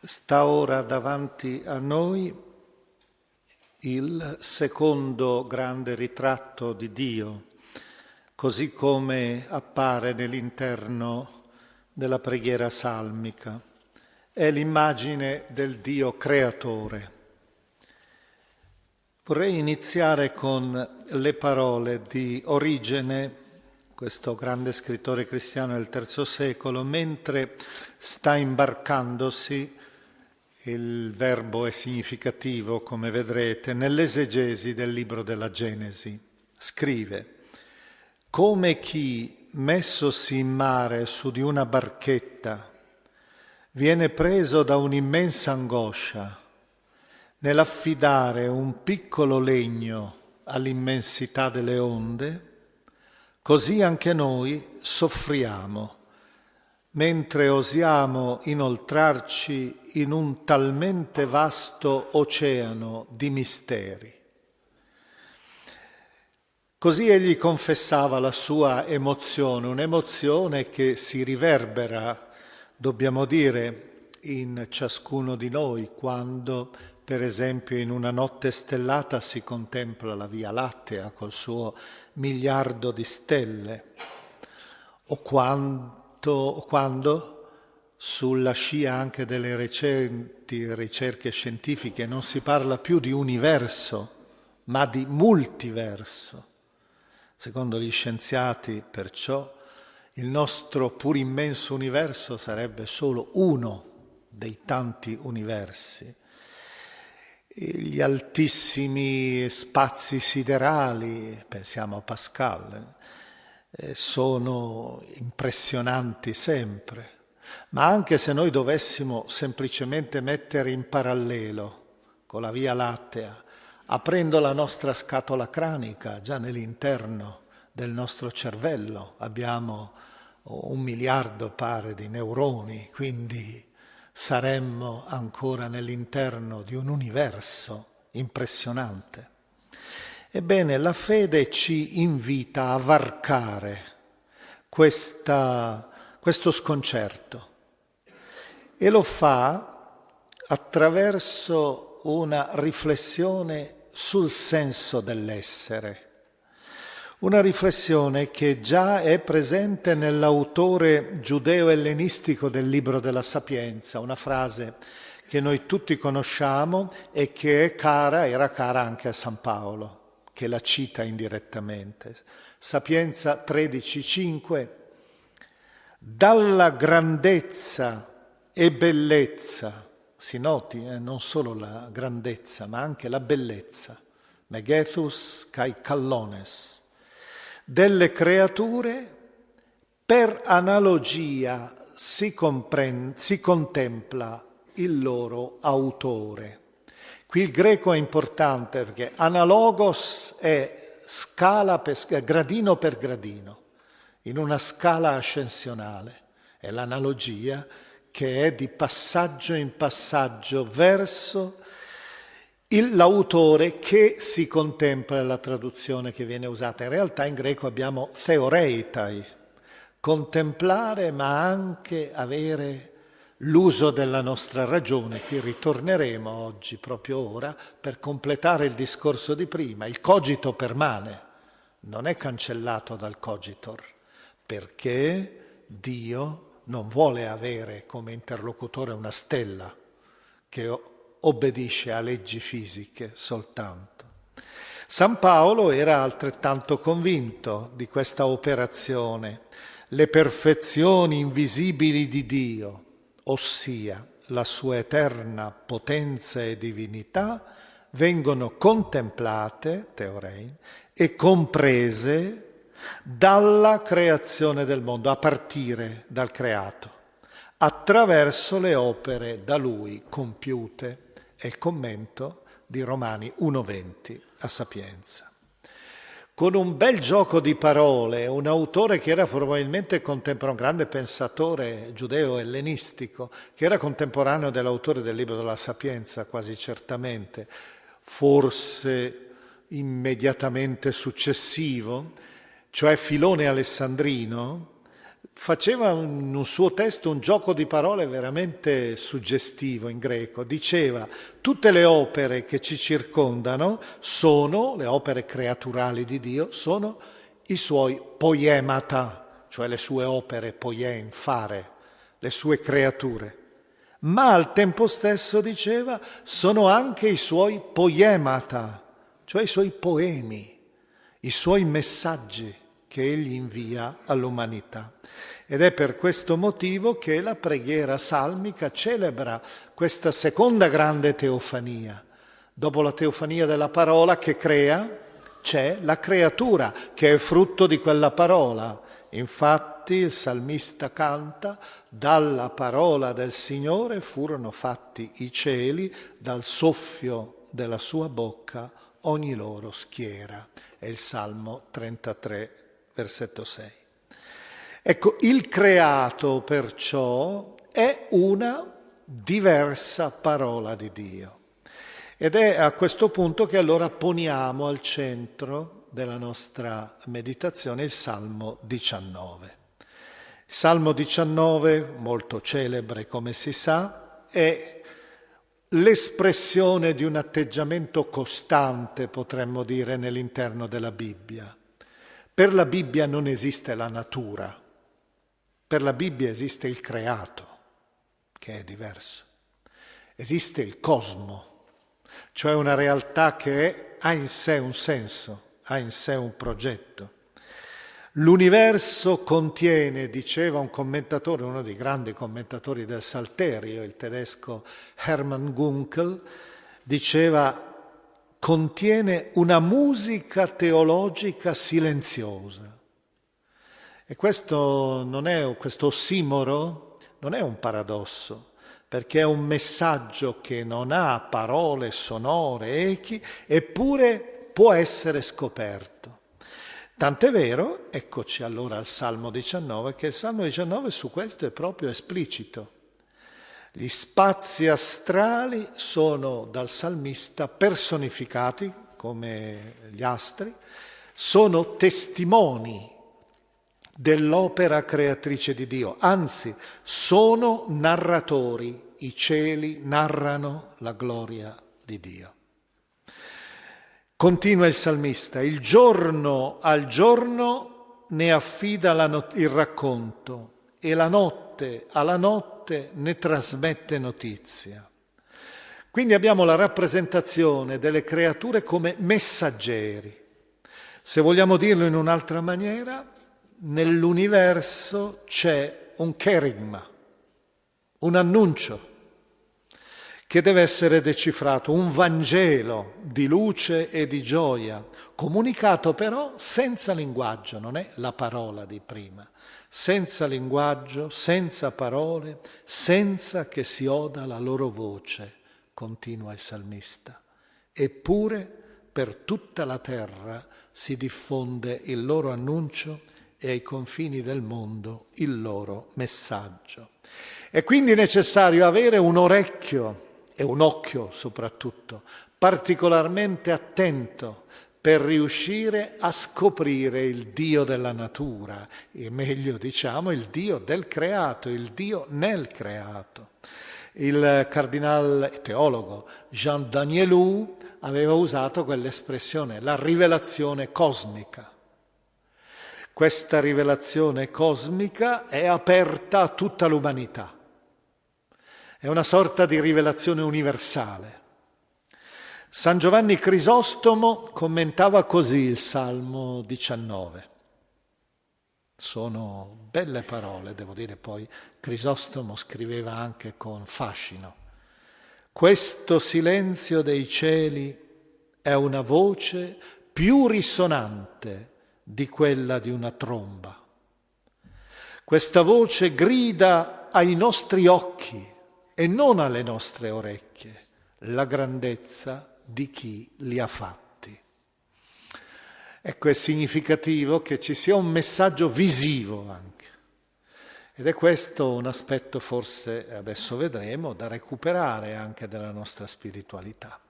Sta ora davanti a noi il secondo grande ritratto di Dio, così come appare nell'interno della preghiera salmica. È l'immagine del Dio creatore. Vorrei iniziare con le parole di Origene, questo grande scrittore cristiano del III secolo, mentre sta imbarcandosi il verbo è significativo, come vedrete, nell'esegesi del libro della Genesi. Scrive, come chi messosi in mare su di una barchetta viene preso da un'immensa angoscia nell'affidare un piccolo legno all'immensità delle onde, così anche noi soffriamo mentre osiamo inoltrarci in un talmente vasto oceano di misteri. Così egli confessava la sua emozione, un'emozione che si riverbera, dobbiamo dire, in ciascuno di noi quando, per esempio, in una notte stellata si contempla la Via Lattea col suo miliardo di stelle, o quando fatto quando, sulla scia anche delle recenti ricerche scientifiche, non si parla più di universo, ma di multiverso. Secondo gli scienziati, perciò, il nostro pur immenso universo sarebbe solo uno dei tanti universi. Gli altissimi spazi siderali, pensiamo a Pascal, eh, sono impressionanti sempre, ma anche se noi dovessimo semplicemente mettere in parallelo con la Via Lattea, aprendo la nostra scatola cranica, già nell'interno del nostro cervello abbiamo un miliardo pare di neuroni, quindi saremmo ancora nell'interno di un universo impressionante. Ebbene, la fede ci invita a varcare questa, questo sconcerto e lo fa attraverso una riflessione sul senso dell'essere, una riflessione che già è presente nell'autore giudeo-ellenistico del Libro della Sapienza, una frase che noi tutti conosciamo e che è cara, era cara anche a San Paolo che la cita indirettamente. Sapienza 13.5. Dalla grandezza e bellezza, si noti eh, non solo la grandezza, ma anche la bellezza, Megethus kai callones, delle creature, per analogia si, comprende, si contempla il loro autore. Qui il greco è importante perché analogos è scala per, gradino per gradino, in una scala ascensionale. È l'analogia che è di passaggio in passaggio verso il, l'autore che si contempla nella traduzione che viene usata. In realtà in greco abbiamo theoreitai, contemplare ma anche avere l'uso della nostra ragione, qui ritorneremo oggi proprio ora per completare il discorso di prima. Il cogito permane, non è cancellato dal cogitor, perché Dio non vuole avere come interlocutore una stella che obbedisce a leggi fisiche soltanto. San Paolo era altrettanto convinto di questa operazione, le perfezioni invisibili di Dio ossia la sua eterna potenza e divinità, vengono contemplate, teorein, e comprese dalla creazione del mondo, a partire dal creato, attraverso le opere da lui compiute. È il commento di Romani 1.20 a Sapienza con un bel gioco di parole, un autore che era probabilmente contemporaneo, un grande pensatore giudeo-ellenistico, che era contemporaneo dell'autore del libro della Sapienza, quasi certamente, forse immediatamente successivo, cioè Filone Alessandrino, faceva in un suo testo un gioco di parole veramente suggestivo in greco. Diceva tutte le opere che ci circondano sono, le opere creaturali di Dio, sono i suoi poiemata, cioè le sue opere poiem, fare, le sue creature. Ma al tempo stesso diceva sono anche i suoi poiemata, cioè i suoi poemi, i suoi messaggi che egli invia all'umanità. Ed è per questo motivo che la preghiera salmica celebra questa seconda grande teofania. Dopo la teofania della parola che crea, c'è la creatura che è frutto di quella parola. Infatti il salmista canta, dalla parola del Signore furono fatti i cieli, dal soffio della sua bocca ogni loro schiera. È il Salmo 33, versetto 6. Ecco, il creato perciò è una diversa parola di Dio. Ed è a questo punto che allora poniamo al centro della nostra meditazione il Salmo 19. Il Salmo 19, molto celebre come si sa, è l'espressione di un atteggiamento costante, potremmo dire, nell'interno della Bibbia. Per la Bibbia non esiste la natura, per la Bibbia esiste il creato, che è diverso. Esiste il cosmo, cioè una realtà che è, ha in sé un senso, ha in sé un progetto. L'universo contiene, diceva un commentatore, uno dei grandi commentatori del Salterio, il tedesco Hermann Gunkel, diceva contiene una musica teologica silenziosa. E questo non è questo ossimoro, non è un paradosso, perché è un messaggio che non ha parole sonore, echi, eppure può essere scoperto. Tant'è vero, eccoci allora al Salmo 19, che il Salmo 19 su questo è proprio esplicito. Gli spazi astrali sono dal salmista personificati come gli astri, sono testimoni dell'opera creatrice di Dio, anzi sono narratori, i cieli narrano la gloria di Dio. Continua il salmista, il giorno al giorno ne affida not- il racconto e la notte notte alla notte ne trasmette notizia. Quindi abbiamo la rappresentazione delle creature come messaggeri. Se vogliamo dirlo in un'altra maniera, nell'universo c'è un kerigma, un annuncio che deve essere decifrato, un Vangelo di luce e di gioia, comunicato però senza linguaggio, non è la parola di prima, senza linguaggio, senza parole, senza che si oda la loro voce, continua il salmista. Eppure per tutta la terra si diffonde il loro annuncio e ai confini del mondo il loro messaggio. È quindi necessario avere un orecchio e un occhio soprattutto particolarmente attento per riuscire a scoprire il Dio della natura, e meglio diciamo il Dio del creato, il Dio nel creato. Il cardinale teologo Jean Danielou aveva usato quell'espressione, la rivelazione cosmica. Questa rivelazione cosmica è aperta a tutta l'umanità. È una sorta di rivelazione universale. San Giovanni Crisostomo commentava così il Salmo 19. Sono belle parole, devo dire poi, Crisostomo scriveva anche con fascino. Questo silenzio dei cieli è una voce più risonante di quella di una tromba. Questa voce grida ai nostri occhi e non alle nostre orecchie la grandezza di chi li ha fatti. Ecco, è significativo che ci sia un messaggio visivo anche. Ed è questo un aspetto forse, adesso vedremo, da recuperare anche della nostra spiritualità.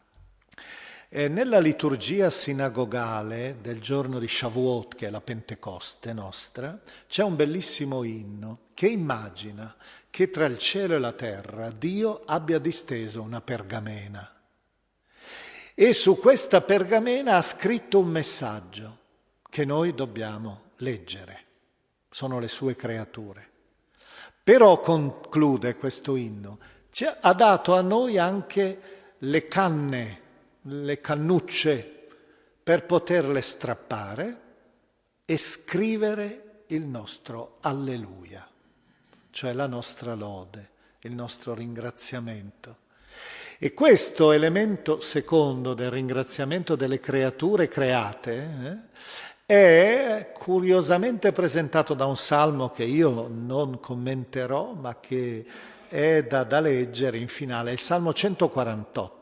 E nella liturgia sinagogale del giorno di Shavuot, che è la Pentecoste nostra, c'è un bellissimo inno che immagina che tra il cielo e la terra Dio abbia disteso una pergamena e su questa pergamena ha scritto un messaggio che noi dobbiamo leggere. Sono le sue creature. Però conclude questo inno, ci ha dato a noi anche le canne, le cannucce per poterle strappare e scrivere il nostro alleluia, cioè la nostra lode, il nostro ringraziamento. E questo elemento secondo del ringraziamento delle creature create eh, è curiosamente presentato da un salmo che io non commenterò, ma che è da, da leggere in finale, il salmo 148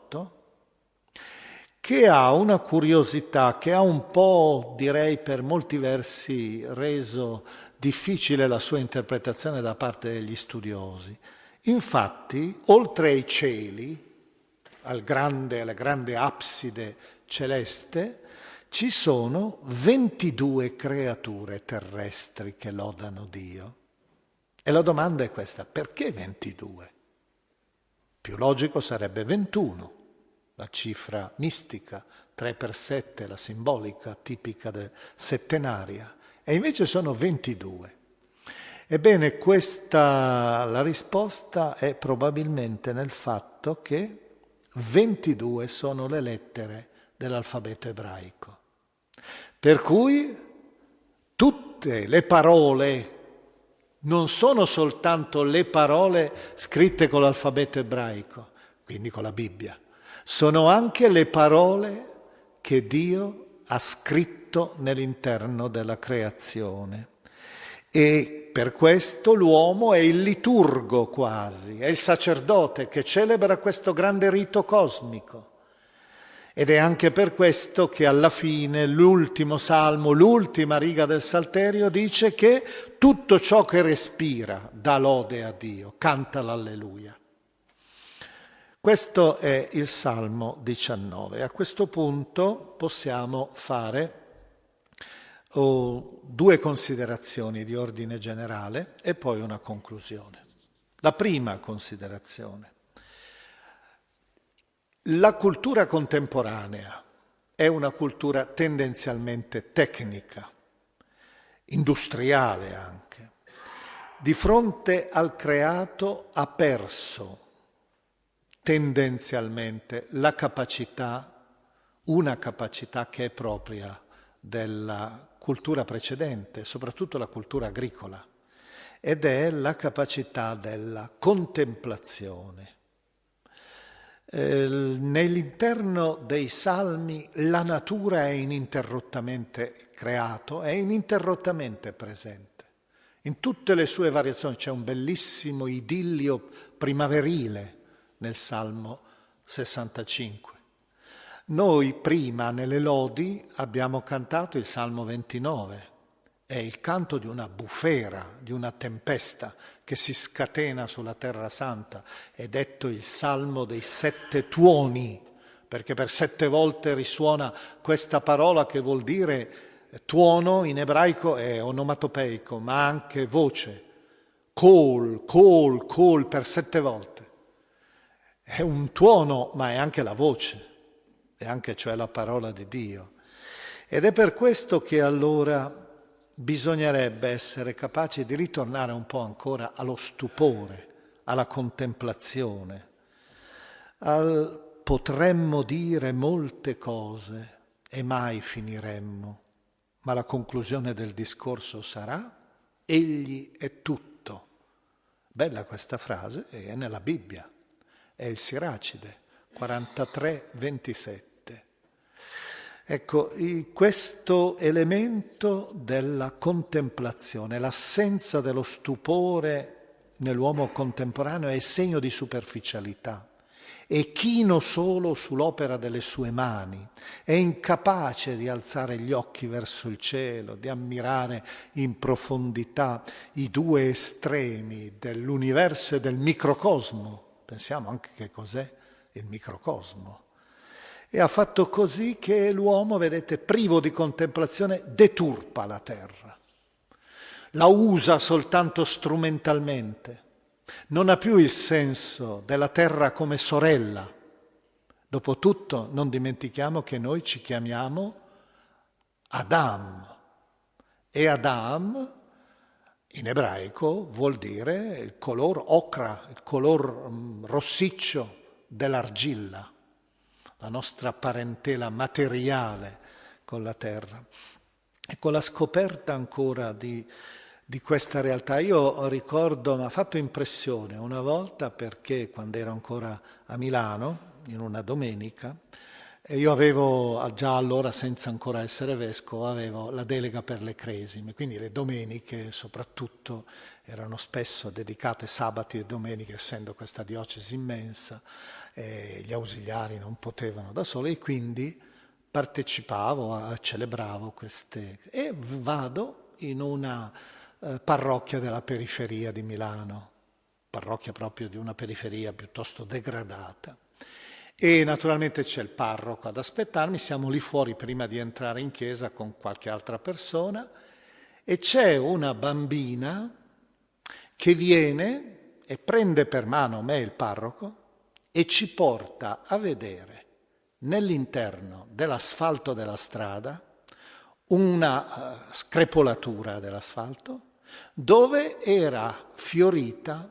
che ha una curiosità che ha un po', direi per molti versi, reso difficile la sua interpretazione da parte degli studiosi. Infatti, oltre ai cieli, al grande, alla grande abside celeste, ci sono 22 creature terrestri che lodano Dio. E la domanda è questa, perché 22? Più logico sarebbe 21, la cifra mistica, 3 per 7, la simbolica tipica settenaria, e invece sono 22. Ebbene, questa, la risposta è probabilmente nel fatto che 22 sono le lettere dell'alfabeto ebraico. Per cui tutte le parole non sono soltanto le parole scritte con l'alfabeto ebraico, quindi con la Bibbia, sono anche le parole che Dio ha scritto nell'interno della creazione e per questo l'uomo è il liturgo quasi, è il sacerdote che celebra questo grande rito cosmico. Ed è anche per questo che alla fine l'ultimo salmo, l'ultima riga del Salterio dice che tutto ciò che respira dà lode a Dio, canta l'alleluia. Questo è il Salmo 19. A questo punto possiamo fare oh, due considerazioni di ordine generale e poi una conclusione. La prima considerazione. La cultura contemporanea è una cultura tendenzialmente tecnica, industriale anche. Di fronte al creato ha perso tendenzialmente la capacità, una capacità che è propria della cultura precedente, soprattutto la cultura agricola, ed è la capacità della contemplazione. Eh, nell'interno dei salmi la natura è ininterrottamente creato, è ininterrottamente presente. In tutte le sue variazioni c'è un bellissimo idillio primaverile nel Salmo 65. Noi prima nelle lodi abbiamo cantato il Salmo 29, è il canto di una bufera, di una tempesta che si scatena sulla terra santa, è detto il Salmo dei sette tuoni, perché per sette volte risuona questa parola che vuol dire tuono in ebraico è onomatopeico, ma anche voce, col, col, col per sette volte. È un tuono, ma è anche la voce e anche cioè la parola di Dio. Ed è per questo che allora bisognerebbe essere capaci di ritornare un po' ancora allo stupore, alla contemplazione, al potremmo dire molte cose e mai finiremmo, ma la conclusione del discorso sarà Egli è tutto. Bella questa frase, è nella Bibbia, è il Siracide 43, 27. Ecco, questo elemento della contemplazione, l'assenza dello stupore nell'uomo contemporaneo è segno di superficialità e chino solo sull'opera delle sue mani, è incapace di alzare gli occhi verso il cielo, di ammirare in profondità i due estremi dell'universo e del microcosmo. Pensiamo anche che cos'è il microcosmo e ha fatto così che l'uomo, vedete, privo di contemplazione, deturpa la terra, la usa soltanto strumentalmente, non ha più il senso della terra come sorella. Dopotutto non dimentichiamo che noi ci chiamiamo Adam e Adam in ebraico vuol dire il color ocra, il color mm, rossiccio dell'argilla la nostra parentela materiale con la terra. Ecco la scoperta ancora di, di questa realtà. Io ricordo, mi ha fatto impressione una volta perché quando ero ancora a Milano, in una domenica, e io avevo ah, già allora, senza ancora essere vescovo, avevo la delega per le cresime, quindi le domeniche soprattutto erano spesso dedicate sabati e domeniche, essendo questa diocesi immensa, eh, gli ausiliari non potevano da soli e quindi partecipavo, a, celebravo queste... e vado in una eh, parrocchia della periferia di Milano, parrocchia proprio di una periferia piuttosto degradata. E naturalmente c'è il parroco ad aspettarmi, siamo lì fuori prima di entrare in chiesa con qualche altra persona e c'è una bambina che viene e prende per mano me il parroco e ci porta a vedere nell'interno dell'asfalto della strada una eh, screpolatura dell'asfalto dove era fiorita,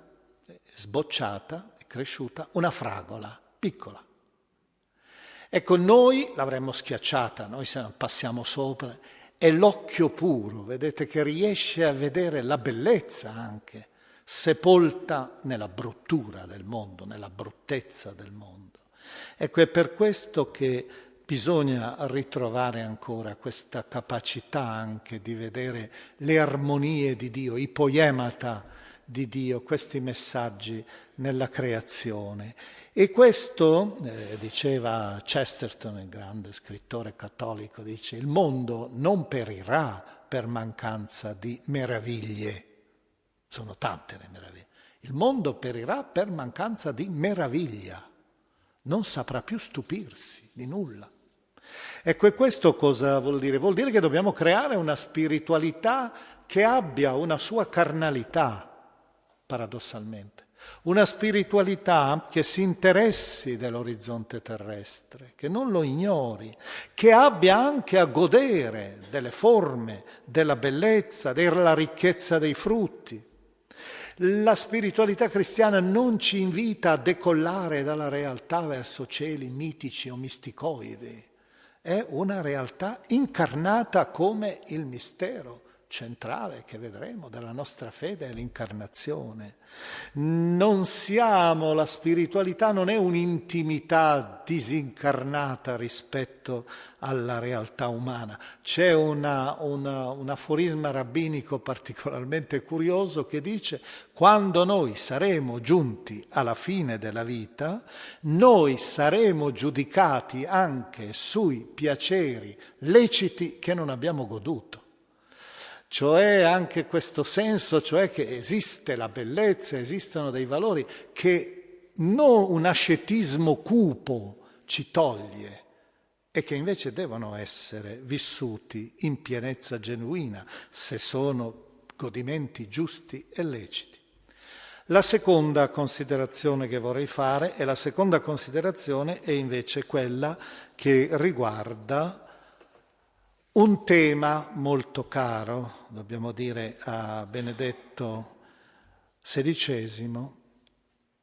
sbocciata e cresciuta una fragola piccola. Ecco, noi l'avremmo schiacciata, noi passiamo sopra, è l'occhio puro, vedete che riesce a vedere la bellezza anche sepolta nella bruttura del mondo, nella bruttezza del mondo. Ecco, è per questo che bisogna ritrovare ancora questa capacità anche di vedere le armonie di Dio, i poemata di Dio, questi messaggi nella creazione. E questo, eh, diceva Chesterton, il grande scrittore cattolico, dice, il mondo non perirà per mancanza di meraviglie sono tante le meraviglie. Il mondo perirà per mancanza di meraviglia, non saprà più stupirsi di nulla. Ecco, e questo cosa vuol dire? Vuol dire che dobbiamo creare una spiritualità che abbia una sua carnalità, paradossalmente. Una spiritualità che si interessi dell'orizzonte terrestre, che non lo ignori, che abbia anche a godere delle forme, della bellezza, della ricchezza dei frutti, la spiritualità cristiana non ci invita a decollare dalla realtà verso cieli mitici o misticoidi, è una realtà incarnata come il mistero, centrale che vedremo della nostra fede è l'incarnazione. Non siamo, la spiritualità non è un'intimità disincarnata rispetto alla realtà umana. C'è una, una, un aforisma rabbinico particolarmente curioso che dice quando noi saremo giunti alla fine della vita, noi saremo giudicati anche sui piaceri leciti che non abbiamo goduto. Cioè anche questo senso, cioè che esiste la bellezza, esistono dei valori che non un ascetismo cupo ci toglie e che invece devono essere vissuti in pienezza genuina, se sono godimenti giusti e leciti. La seconda considerazione che vorrei fare e la seconda considerazione è invece quella che riguarda un tema molto caro, dobbiamo dire, a Benedetto XVI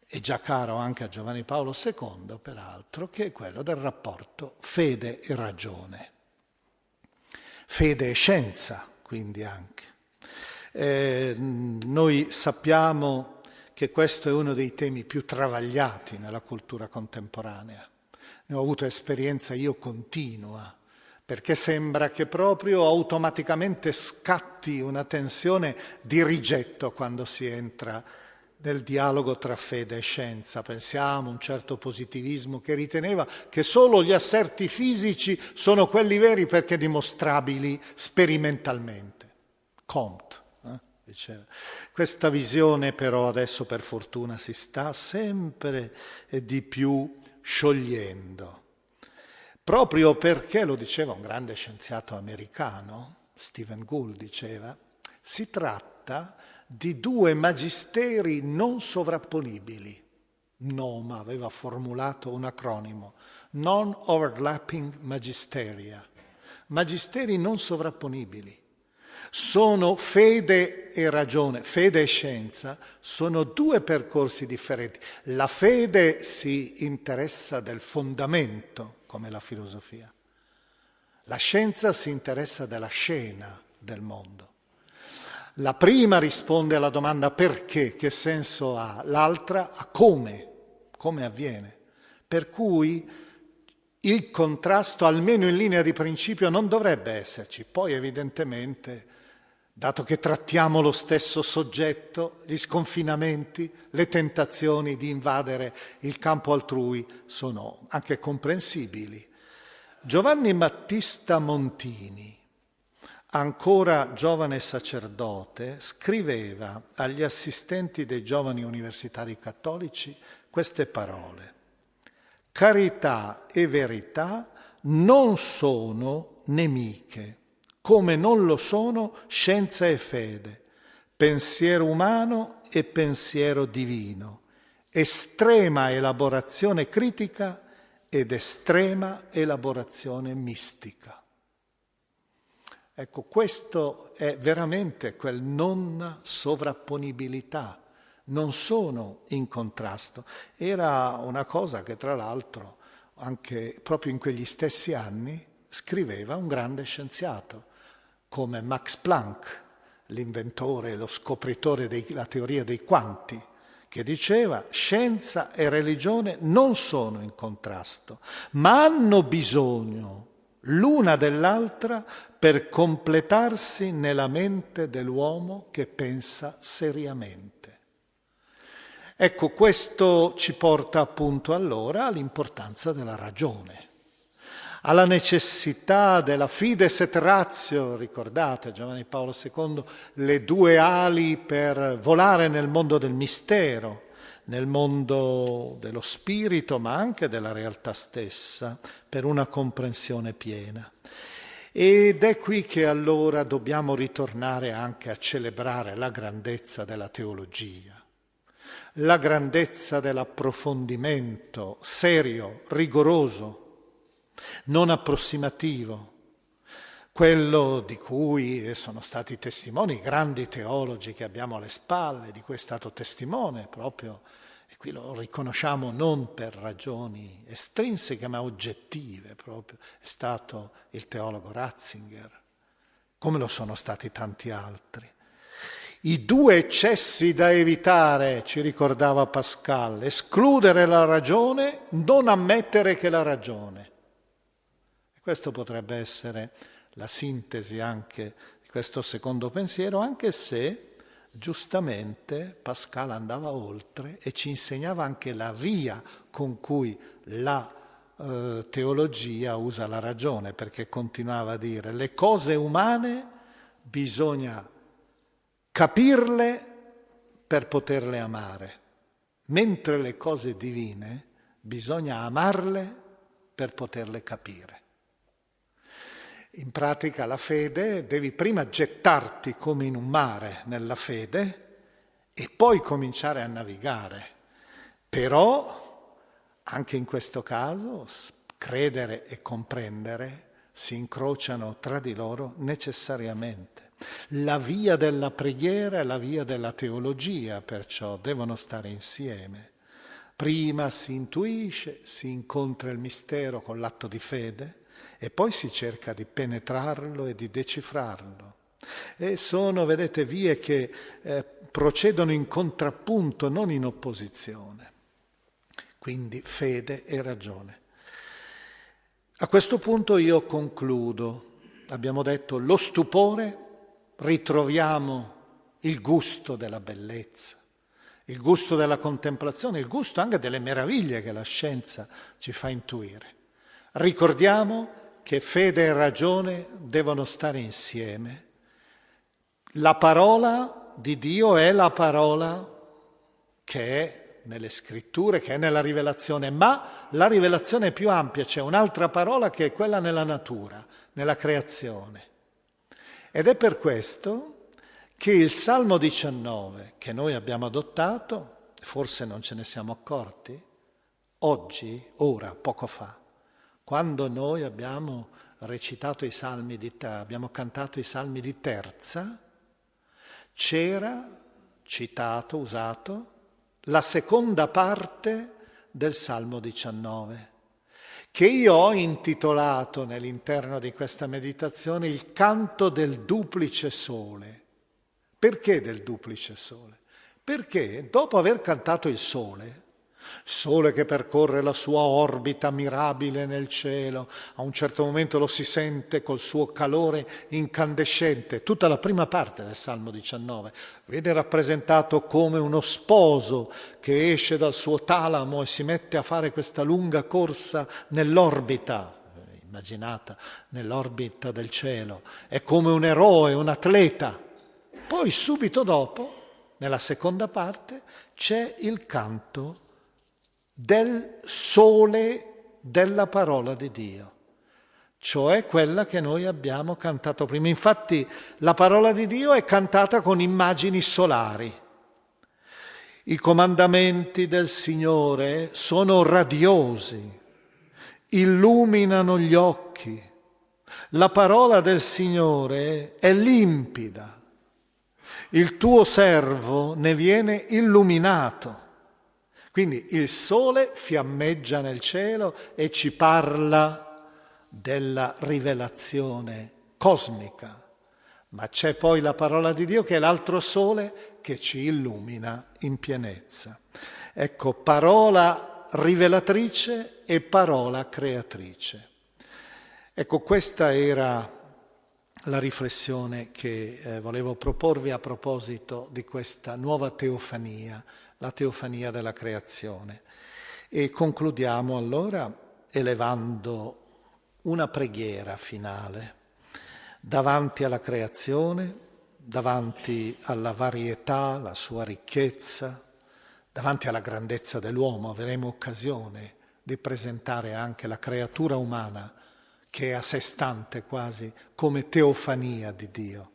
e già caro anche a Giovanni Paolo II, peraltro, che è quello del rapporto fede e ragione. Fede e scienza, quindi anche. Eh, noi sappiamo che questo è uno dei temi più travagliati nella cultura contemporanea. Ne ho avuto esperienza io continua perché sembra che proprio automaticamente scatti una tensione di rigetto quando si entra nel dialogo tra fede e scienza. Pensiamo a un certo positivismo che riteneva che solo gli asserti fisici sono quelli veri perché dimostrabili sperimentalmente. Comte. Eh, diceva. Questa visione però adesso per fortuna si sta sempre di più sciogliendo proprio perché, lo diceva un grande scienziato americano, Stephen Gould diceva, si tratta di due magisteri non sovrapponibili. NOMA aveva formulato un acronimo, Non Overlapping Magisteria, magisteri non sovrapponibili. Sono fede e ragione, fede e scienza, sono due percorsi differenti. La fede si interessa del fondamento, come la filosofia. La scienza si interessa della scena del mondo. La prima risponde alla domanda perché, che senso ha, l'altra a come, come avviene. Per cui il contrasto, almeno in linea di principio, non dovrebbe esserci. Poi evidentemente dato che trattiamo lo stesso soggetto, gli sconfinamenti, le tentazioni di invadere il campo altrui sono anche comprensibili. Giovanni Battista Montini, ancora giovane sacerdote, scriveva agli assistenti dei giovani universitari cattolici queste parole. Carità e verità non sono nemiche come non lo sono scienza e fede, pensiero umano e pensiero divino, estrema elaborazione critica ed estrema elaborazione mistica. Ecco, questo è veramente quel non sovrapponibilità, non sono in contrasto. Era una cosa che tra l'altro anche proprio in quegli stessi anni scriveva un grande scienziato, come Max Planck, l'inventore e lo scopritore della teoria dei quanti, che diceva scienza e religione non sono in contrasto, ma hanno bisogno l'una dell'altra per completarsi nella mente dell'uomo che pensa seriamente. Ecco, questo ci porta appunto allora all'importanza della ragione alla necessità della fides et ratio, ricordate Giovanni Paolo II, le due ali per volare nel mondo del mistero, nel mondo dello spirito, ma anche della realtà stessa, per una comprensione piena. Ed è qui che allora dobbiamo ritornare anche a celebrare la grandezza della teologia, la grandezza dell'approfondimento serio, rigoroso, non approssimativo, quello di cui sono stati testimoni i grandi teologi che abbiamo alle spalle, di cui è stato testimone proprio, e qui lo riconosciamo non per ragioni estrinseche ma oggettive proprio, è stato il teologo Ratzinger, come lo sono stati tanti altri. I due eccessi da evitare, ci ricordava Pascal, escludere la ragione, non ammettere che la ragione. Questo potrebbe essere la sintesi anche di questo secondo pensiero, anche se giustamente Pascal andava oltre e ci insegnava anche la via con cui la eh, teologia usa la ragione, perché continuava a dire le cose umane bisogna capirle per poterle amare, mentre le cose divine bisogna amarle per poterle capire in pratica la fede, devi prima gettarti come in un mare nella fede e poi cominciare a navigare. Però, anche in questo caso, credere e comprendere si incrociano tra di loro necessariamente. La via della preghiera e la via della teologia, perciò, devono stare insieme. Prima si intuisce, si incontra il mistero con l'atto di fede, e poi si cerca di penetrarlo e di decifrarlo. E sono, vedete, vie che eh, procedono in contrappunto, non in opposizione. Quindi fede e ragione. A questo punto io concludo. Abbiamo detto lo stupore, ritroviamo il gusto della bellezza, il gusto della contemplazione, il gusto anche delle meraviglie che la scienza ci fa intuire. Ricordiamo che fede e ragione devono stare insieme. La parola di Dio è la parola che è nelle scritture, che è nella rivelazione, ma la rivelazione è più ampia, c'è un'altra parola che è quella nella natura, nella creazione. Ed è per questo che il Salmo 19, che noi abbiamo adottato, forse non ce ne siamo accorti, oggi, ora, poco fa, quando noi abbiamo recitato i salmi di abbiamo cantato i salmi di terza, c'era citato, usato, la seconda parte del Salmo 19, che io ho intitolato nell'interno di questa meditazione il canto del duplice sole. Perché del duplice sole? Perché dopo aver cantato il sole, Sole che percorre la sua orbita mirabile nel cielo, a un certo momento lo si sente col suo calore incandescente, tutta la prima parte del Salmo 19 viene rappresentato come uno sposo che esce dal suo talamo e si mette a fare questa lunga corsa nell'orbita eh, immaginata nell'orbita del cielo, è come un eroe, un atleta. Poi subito dopo, nella seconda parte, c'è il canto del sole della parola di Dio, cioè quella che noi abbiamo cantato prima. Infatti la parola di Dio è cantata con immagini solari. I comandamenti del Signore sono radiosi, illuminano gli occhi. La parola del Signore è limpida. Il tuo servo ne viene illuminato. Quindi il sole fiammeggia nel cielo e ci parla della rivelazione cosmica, ma c'è poi la parola di Dio che è l'altro sole che ci illumina in pienezza. Ecco, parola rivelatrice e parola creatrice. Ecco, questa era la riflessione che eh, volevo proporvi a proposito di questa nuova teofania la teofania della creazione. E concludiamo allora elevando una preghiera finale davanti alla creazione, davanti alla varietà, la sua ricchezza, davanti alla grandezza dell'uomo. Avremo occasione di presentare anche la creatura umana che è a sé stante quasi come teofania di Dio.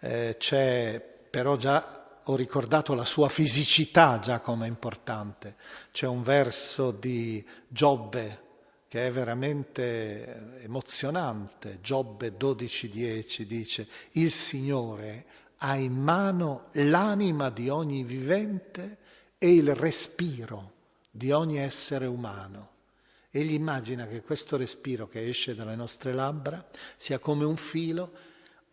Eh, c'è però già ho ricordato la sua fisicità già come importante. C'è un verso di Giobbe che è veramente emozionante. Giobbe 12.10 dice, il Signore ha in mano l'anima di ogni vivente e il respiro di ogni essere umano. Egli immagina che questo respiro che esce dalle nostre labbra sia come un filo,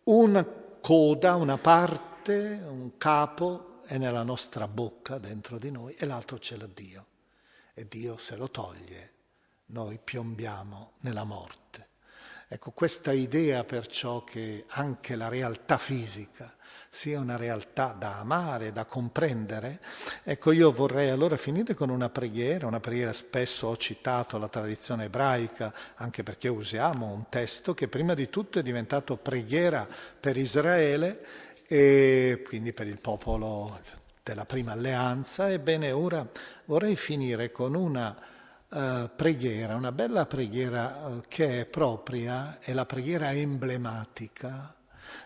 una coda, una parte, arte, un capo è nella nostra bocca, dentro di noi, e l'altro ce l'ha Dio. E Dio se lo toglie, noi piombiamo nella morte. Ecco, questa idea perciò che anche la realtà fisica sia una realtà da amare, da comprendere, ecco io vorrei allora finire con una preghiera, una preghiera spesso ho citato la tradizione ebraica, anche perché usiamo un testo che prima di tutto è diventato preghiera per Israele e quindi per il popolo della prima alleanza. Ebbene, ora vorrei finire con una eh, preghiera, una bella preghiera eh, che è propria, è la preghiera emblematica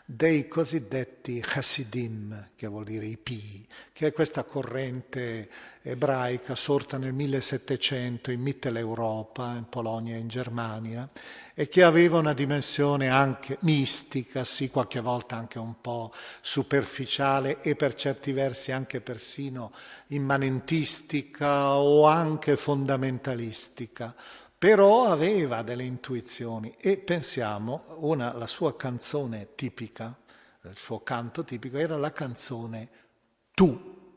dei cosiddetti Hasidim, che vuol dire i pii, che è questa corrente ebraica sorta nel 1700 in Mitteleuropa, in Polonia e in Germania, e che aveva una dimensione anche mistica, sì, qualche volta anche un po' superficiale e per certi versi anche persino immanentistica o anche fondamentalistica però aveva delle intuizioni e pensiamo, una, la sua canzone tipica, il suo canto tipico era la canzone Tu,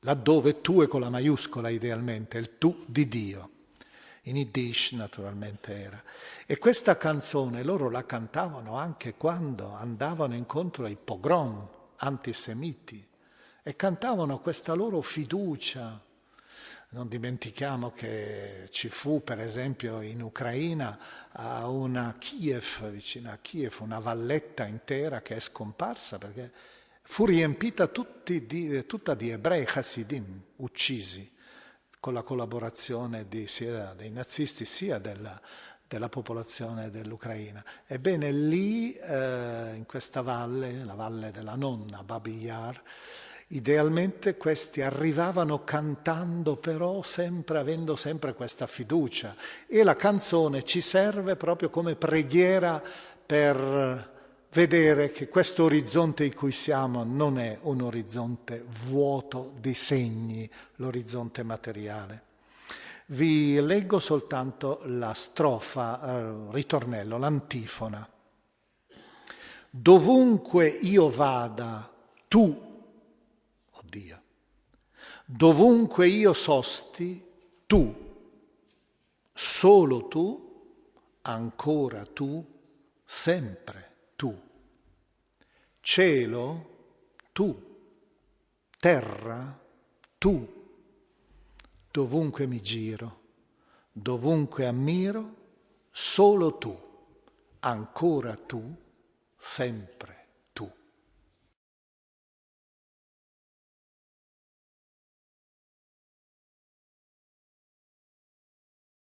laddove Tu è con la maiuscola idealmente, il Tu di Dio. In Yiddish naturalmente era. E questa canzone loro la cantavano anche quando andavano incontro ai pogrom antisemiti e cantavano questa loro fiducia non dimentichiamo che ci fu per esempio in Ucraina una Kiev, vicino a Kiev, una valletta intera che è scomparsa perché fu riempita di, tutta di ebrei Hasidim uccisi con la collaborazione di, sia dei nazisti sia della, della popolazione dell'Ucraina. Ebbene lì, eh, in questa valle, la valle della nonna, Babi Yar, Idealmente questi arrivavano cantando però sempre avendo sempre questa fiducia e la canzone ci serve proprio come preghiera per vedere che questo orizzonte in cui siamo non è un orizzonte vuoto di segni, l'orizzonte materiale. Vi leggo soltanto la strofa, eh, ritornello, l'antifona. Dovunque io vada, tu Dio. Dovunque io sosti, tu, solo tu, ancora tu, sempre tu. Cielo, tu. Terra, tu. Dovunque mi giro, dovunque ammiro, solo tu, ancora tu, sempre